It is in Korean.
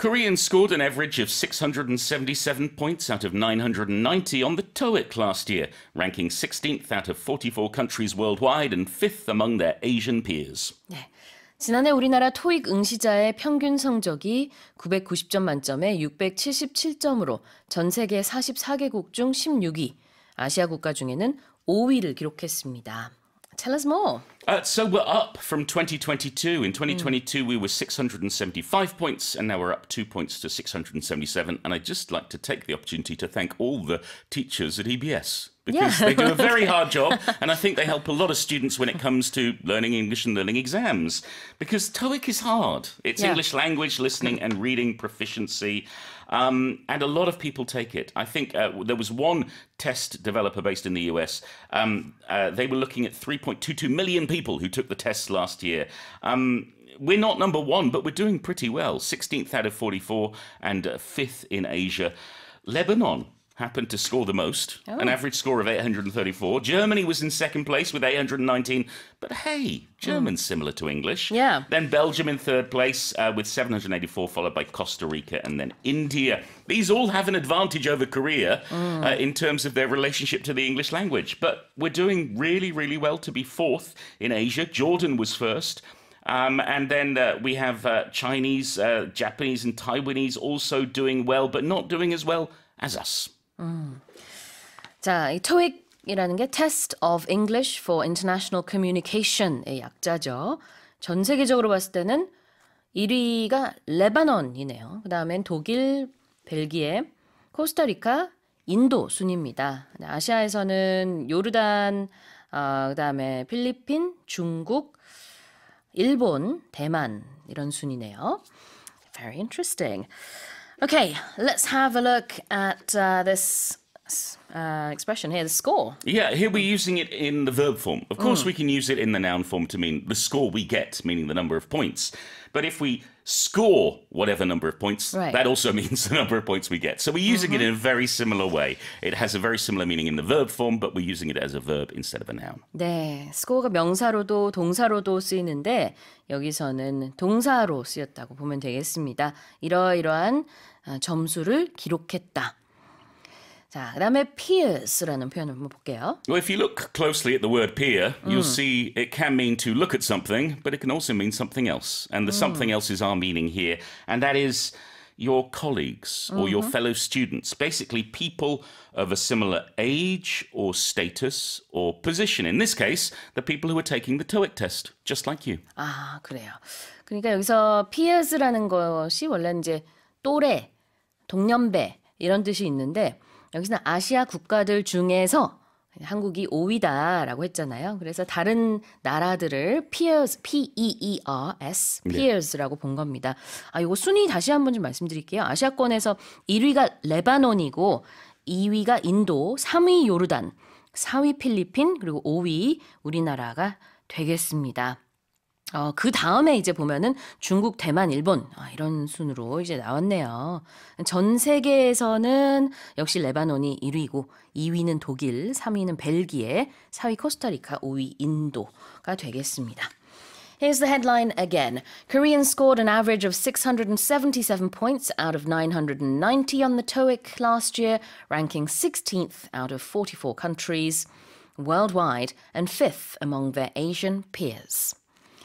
Koreans scored an average of 677 points out of 990 on the TOEIC last year, ranking 16th out of 44 countries worldwide and 5th among their Asian peers. 네. 지난해 우리나라 토익 응시자의 평균 성적이 990점 만점에 677점으로 전 세계 44개국 중 16위, 아시아 국가 중에는 5위를 기록했습니다. Tell us more. Uh, so we're up from 2022. In 2022, mm. we were 675 points, and now we're up two points to 677. And I'd just like to take the opportunity to thank all the teachers at EBS because yeah. they do a very hard job, and I think they help a lot of students when it comes to learning English and learning exams. Because TOEIC is hard. It's yeah. English language, listening, and reading proficiency. Um, and a lot of people take it. I think uh, there was one test developer based in the US. Um, uh, they were looking at 3.22 million people who took the tests last year. Um, we're not number one, but we're doing pretty well. 16th out of 44 and uh, fifth in Asia. Lebanon happened to score the most, oh. an average score of 834. Germany was in second place with 819, but hey, German's mm. similar to English. Yeah. Then Belgium in third place uh, with 784, followed by Costa Rica and then India. These all have an advantage over Korea mm. uh, hmm. in terms of their relationship to the English language, but we're doing really, really well to be fourth in Asia. Jordan was first. Um, and then uh, we have uh, Chinese, uh, Japanese, and Taiwanese also doing well, but not doing as well as us. 음. 자, 이 토익 이라는 게 Test of English for International Communication의 약자죠. 전 세계적으로 봤을 때는 1위가 레바논이네요. 그 다음엔 독일, 벨기에, 코스타리카, 인도 순입니다. 네, 아시아에서는 요르단, 어, 아, 그 다음에 필리핀, 중국, 일본, 대만 이런 순이네요. Very interesting. Okay, let's have a look at uh, this uh, expression here, the score. Yeah, here we're using it in the verb form. Of course, mm. we can use it in the noun form to mean the score we get, meaning the number of points. But if we score whatever number of points, right. that also means the number of points we get. So we're using mm -hmm. it in a very similar way. It has a very similar meaning in the verb form, but we're using it as a verb instead of a noun. 네, score가 명사로도 동사로도 쓰이는데 여기서는 동사로 쓰였다고 보면 되겠습니다. 이러이러한 점수를 기록했다. 자, 그다음에 한번 볼게요. Well, if you look closely at the word peer, you'll see it can mean to look at something, but it can also mean something else. And the something else is our meaning here, and that is your colleagues or your fellow students, basically people of a similar age or status or position. In this case, the people who are taking the TOEIC test, just like you. 아, 그래요. 그러니까 여기서 peers라는 것이 원래 이제 또래, 동년배 이런 뜻이 있는데 여기서는 아시아 국가들 중에서 한국이 5위다라고 했잖아요. 그래서 다른 나라들을 peers, P-E-E-R-S, 네. peers라고 본 겁니다. 아, 요거 순위 다시 한번 좀 말씀드릴게요. 아시아권에서 1위가 레바논이고 2위가 인도, 3위 요르단, 4위 필리핀, 그리고 5위 우리나라가 되겠습니다. 어, 그 다음에 이제 보면은 중국, 대만, 일본 아, 이런 순으로 이제 나왔네요. 전 세계에서는 역시 레바논이 1위고 2위는 독일, 3위는 벨기에, 4위 코스타리카, 5위 인도가 되겠습니다. Here's the headline again. Koreans scored an average of 677 points out of 990 on the TOEIC last year, ranking 16th out of 44 countries worldwide and 5th among their Asian peers.